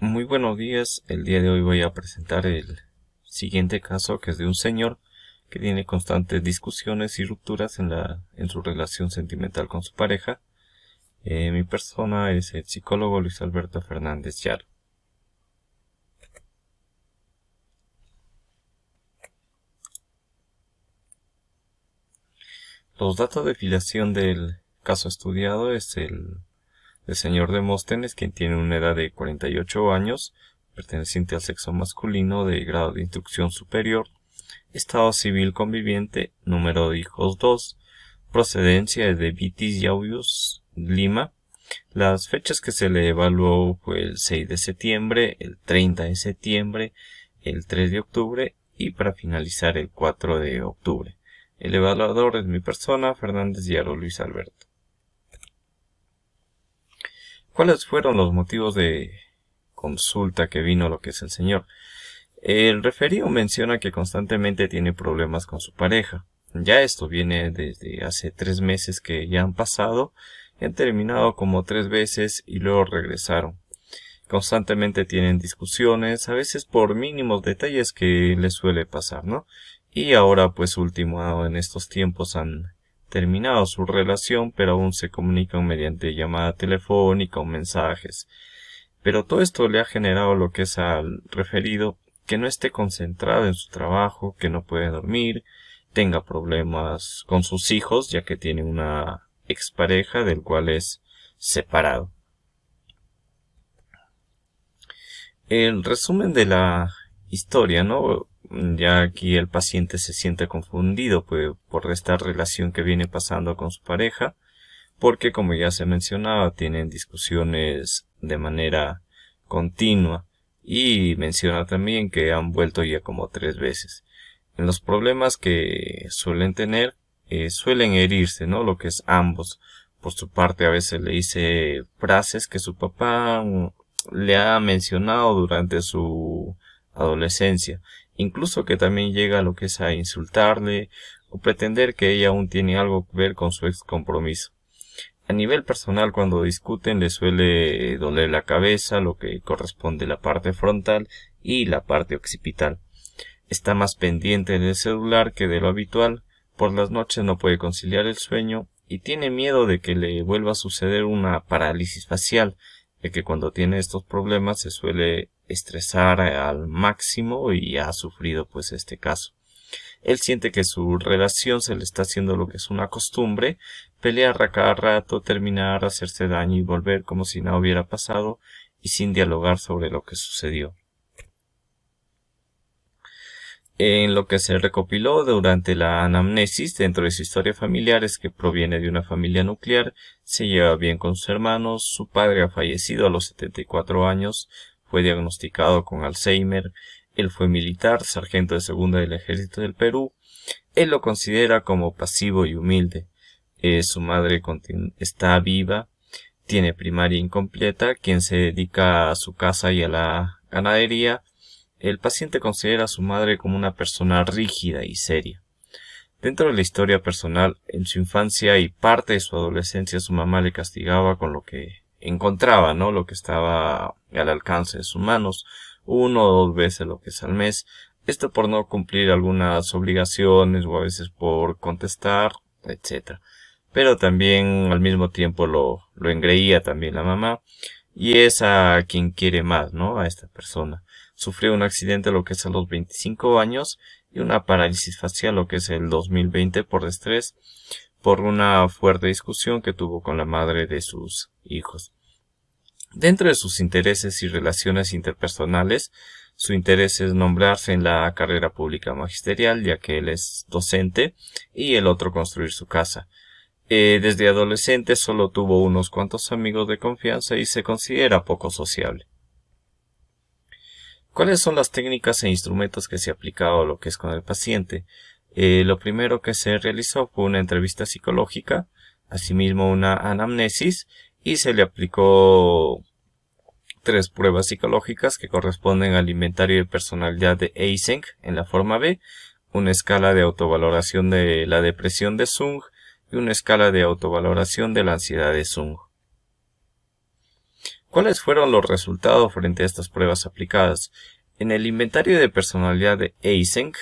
Muy buenos días, el día de hoy voy a presentar el siguiente caso que es de un señor que tiene constantes discusiones y rupturas en, la, en su relación sentimental con su pareja. Eh, mi persona es el psicólogo Luis Alberto Fernández Yaro. Los datos de filiación del caso estudiado es el el señor Demóstenes, quien tiene una edad de 48 años, perteneciente al sexo masculino de grado de instrucción superior, estado civil conviviente, número de hijos 2, procedencia de Vitis Yaubius, Lima. Las fechas que se le evaluó fue el 6 de septiembre, el 30 de septiembre, el 3 de octubre y para finalizar el 4 de octubre. El evaluador es mi persona, Fernández Yaro Luis Alberto. ¿Cuáles fueron los motivos de consulta que vino lo que es el señor? El referido menciona que constantemente tiene problemas con su pareja. Ya esto viene desde hace tres meses que ya han pasado, han terminado como tres veces y luego regresaron. Constantemente tienen discusiones, a veces por mínimos detalles que les suele pasar, ¿no? Y ahora, pues último, en estos tiempos han terminado su relación, pero aún se comunican mediante llamada telefónica o mensajes. Pero todo esto le ha generado lo que es al referido que no esté concentrado en su trabajo, que no puede dormir, tenga problemas con sus hijos, ya que tiene una expareja del cual es separado. El resumen de la historia, ¿no? ya aquí el paciente se siente confundido pues, por esta relación que viene pasando con su pareja, porque como ya se mencionaba, tienen discusiones de manera continua y menciona también que han vuelto ya como tres veces. En los problemas que suelen tener, eh, suelen herirse, ¿no? Lo que es ambos. Por su parte, a veces le dice frases que su papá mm, le ha mencionado durante su adolescencia, incluso que también llega a lo que es a insultarle o pretender que ella aún tiene algo que ver con su ex compromiso. A nivel personal, cuando discuten le suele doler la cabeza, lo que corresponde la parte frontal y la parte occipital. Está más pendiente del celular que de lo habitual, por las noches no puede conciliar el sueño y tiene miedo de que le vuelva a suceder una parálisis facial, de que cuando tiene estos problemas se suele estresar al máximo y ha sufrido pues este caso. Él siente que su relación se le está haciendo lo que es una costumbre, pelear a cada rato, terminar, hacerse daño y volver como si nada hubiera pasado y sin dialogar sobre lo que sucedió. En lo que se recopiló durante la anamnesis dentro de su historia familiar es que proviene de una familia nuclear, se lleva bien con sus hermanos, su padre ha fallecido a los 74 años, fue diagnosticado con Alzheimer. Él fue militar, sargento de segunda del ejército del Perú. Él lo considera como pasivo y humilde. Eh, su madre está viva, tiene primaria incompleta, quien se dedica a su casa y a la ganadería. El paciente considera a su madre como una persona rígida y seria. Dentro de la historia personal, en su infancia y parte de su adolescencia su mamá le castigaba con lo que encontraba, ¿no? Lo que estaba al alcance de sus manos, uno o dos veces lo que es al mes. Esto por no cumplir algunas obligaciones o a veces por contestar, etcétera Pero también al mismo tiempo lo, lo engreía también la mamá y es a quien quiere más, ¿no? A esta persona. Sufrió un accidente lo que es a los 25 años y una parálisis facial lo que es el 2020 por estrés por una fuerte discusión que tuvo con la madre de sus hijos. Dentro de sus intereses y relaciones interpersonales, su interés es nombrarse en la carrera pública magisterial, ya que él es docente, y el otro construir su casa. Eh, desde adolescente solo tuvo unos cuantos amigos de confianza y se considera poco sociable. ¿Cuáles son las técnicas e instrumentos que se ha aplicado a lo que es con el paciente? Eh, lo primero que se realizó fue una entrevista psicológica, asimismo una anamnesis, y se le aplicó tres pruebas psicológicas que corresponden al inventario de personalidad de Eysenck en la forma B, una escala de autovaloración de la depresión de Sung y una escala de autovaloración de la ansiedad de Sung. ¿Cuáles fueron los resultados frente a estas pruebas aplicadas? En el inventario de personalidad de Eysenck,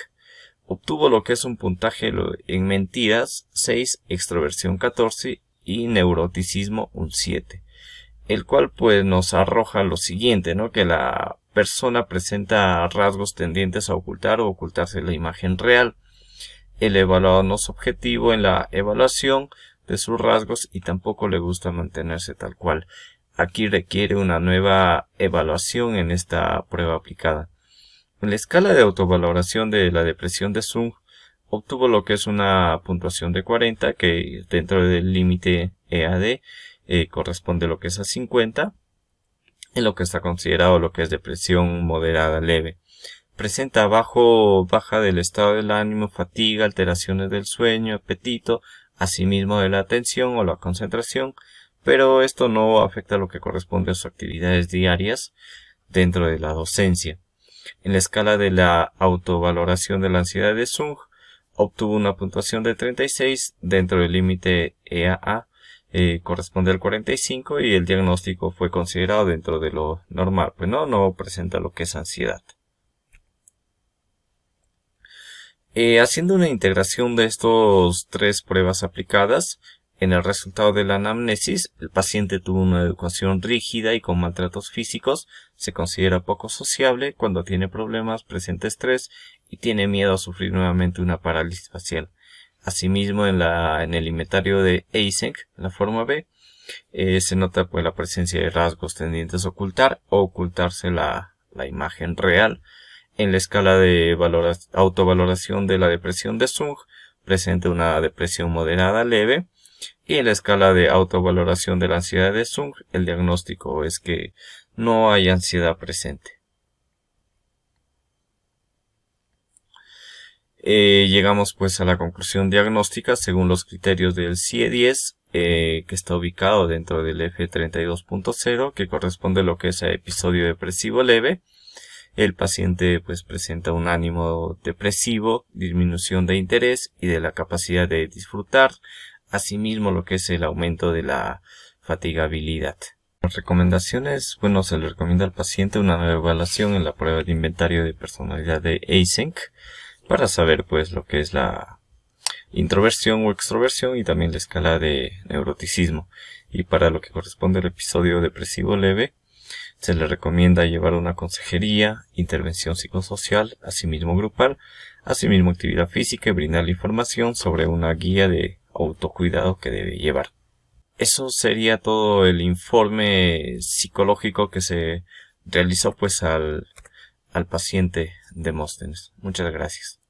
Obtuvo lo que es un puntaje en mentiras 6, extroversión 14 y neuroticismo un 7. El cual pues nos arroja lo siguiente, ¿no? Que la persona presenta rasgos tendientes a ocultar o ocultarse la imagen real. El evaluador no es objetivo en la evaluación de sus rasgos y tampoco le gusta mantenerse tal cual. Aquí requiere una nueva evaluación en esta prueba aplicada. En la escala de autovaloración de la depresión de Zung obtuvo lo que es una puntuación de 40, que dentro del límite EAD eh, corresponde lo que es a 50, en lo que está considerado lo que es depresión moderada leve. Presenta bajo, baja del estado del ánimo, fatiga, alteraciones del sueño, apetito, asimismo de la atención o la concentración, pero esto no afecta lo que corresponde a sus actividades diarias dentro de la docencia. En la escala de la autovaloración de la ansiedad de Sung, obtuvo una puntuación de 36 dentro del límite EAA, eh, corresponde al 45 y el diagnóstico fue considerado dentro de lo normal, pues no, no presenta lo que es ansiedad. Eh, haciendo una integración de estos tres pruebas aplicadas, en el resultado de la anamnesis, el paciente tuvo una educación rígida y con maltratos físicos, se considera poco sociable cuando tiene problemas, presenta estrés y tiene miedo a sufrir nuevamente una parálisis facial. Asimismo, en, la, en el inventario de Eysenck, la forma B, eh, se nota pues la presencia de rasgos tendientes a ocultar o ocultarse la, la imagen real. En la escala de autovaloración de la depresión de Sung, presenta una depresión moderada leve, y en la escala de autovaloración de la ansiedad de Zung, el diagnóstico es que no hay ansiedad presente. Eh, llegamos pues a la conclusión diagnóstica según los criterios del CIE-10 e eh, que está ubicado dentro del F32.0 que corresponde a lo que es episodio depresivo leve. El paciente pues presenta un ánimo depresivo, disminución de interés y de la capacidad de disfrutar, asimismo lo que es el aumento de la fatigabilidad. Las recomendaciones, bueno, se le recomienda al paciente una nueva evaluación en la prueba de inventario de personalidad de ASINC para saber pues lo que es la introversión o extroversión y también la escala de neuroticismo. Y para lo que corresponde al episodio depresivo leve, se le recomienda llevar una consejería, intervención psicosocial, asimismo grupal, asimismo actividad física y brindar información sobre una guía de autocuidado que debe llevar. Eso sería todo el informe psicológico que se realizó pues al, al paciente Demóstenes. Muchas gracias.